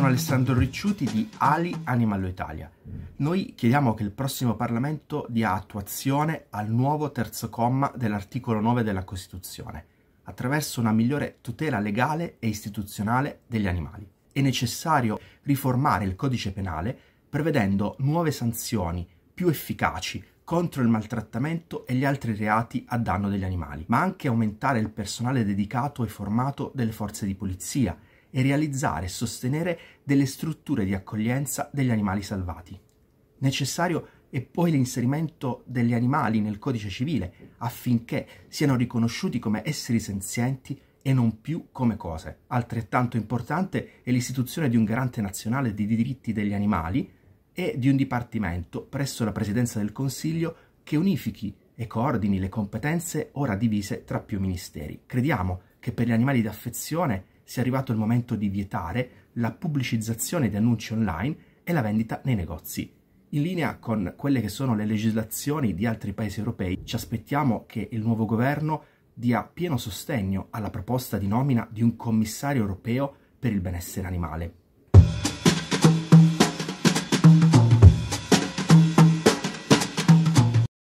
sono Alessandro Ricciuti di Ali Animallo Italia. Noi chiediamo che il prossimo Parlamento dia attuazione al nuovo terzo comma dell'articolo 9 della Costituzione, attraverso una migliore tutela legale e istituzionale degli animali. È necessario riformare il codice penale prevedendo nuove sanzioni più efficaci contro il maltrattamento e gli altri reati a danno degli animali, ma anche aumentare il personale dedicato e formato delle forze di polizia e realizzare e sostenere delle strutture di accoglienza degli animali salvati. Necessario è poi l'inserimento degli animali nel codice civile affinché siano riconosciuti come esseri senzienti e non più come cose. Altrettanto importante è l'istituzione di un garante nazionale dei diritti degli animali e di un dipartimento presso la Presidenza del Consiglio che unifichi e coordini le competenze ora divise tra più ministeri. Crediamo che per gli animali d'affezione sia arrivato il momento di vietare la pubblicizzazione di annunci online e la vendita nei negozi. In linea con quelle che sono le legislazioni di altri paesi europei, ci aspettiamo che il nuovo governo dia pieno sostegno alla proposta di nomina di un commissario europeo per il benessere animale.